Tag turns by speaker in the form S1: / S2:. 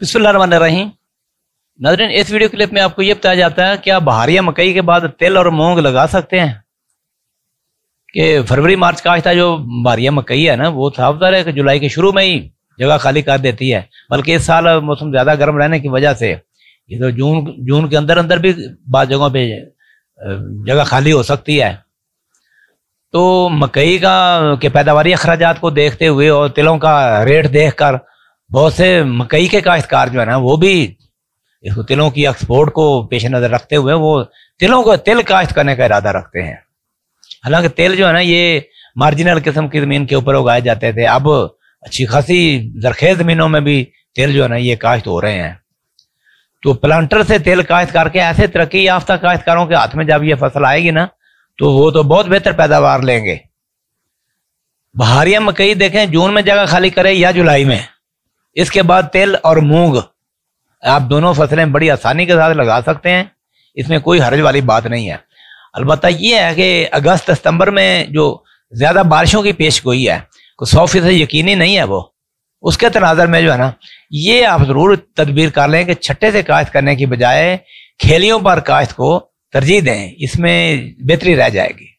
S1: बिस्मिल्लाम नाजरीन इस video clip में आपको यह बताया जाता है आप बहारिया मकई के बाद तिल और मूंग लगा सकते हैं कि फरवरी मार्च का आज था जो बहारिया मकई है ना वो साफ है कि जुलाई के शुरू में ही जगह खाली कर देती है बल्कि इस साल मौसम ज़्यादा गर्म रहने की वजह से ये तो जून जून के अंदर अंदर भी बाद जगहों पर जगह खाली हो सकती है तो मकई का के पैदावार अखराज को देखते हुए और तिलों का रेट देख कर बहुत से मकई के काश्तकार जो है ना वो भी इसको तिलों की एक्सपोर्ट को पेश नज़र रखते हुए वो तिलों को तिल काश्त करने का इरादा रखते हैं हालांकि तेल जो है ना ये मार्जिनल किस्म की ज़मीन के ऊपर उगाए जाते थे अब अच्छी खासी जरखेज ज़मीनों में भी तेल जो है ना ये काश्त हो रहे हैं तो प्लांटर से तेल काश्त करके ऐसे तरक्की याफ्ता काश्तकारों के हाथ में जब ये फसल आएगी ना तो वो तो बहुत बेहतर पैदावार लेंगे बहारिया मकई देखें जून में जगह खाली करे या जुलाई में इसके बाद तेल और मूंग आप दोनों फसलें बड़ी आसानी के साथ लगा सकते हैं इसमें कोई हर्ज वाली बात नहीं है अलबत् ये है कि अगस्त सितंबर में जो ज़्यादा बारिशों की पेश गोई है सौ फीसद यकीनी नहीं है वो उसके तनाजर में जो है ना ये आप ज़रूर तदबीर कर लें कि छट्टे से काश्त करने की बजाय खेलियों पर काश्त को तरजीह दें इसमें बेहतरी रह जाएगी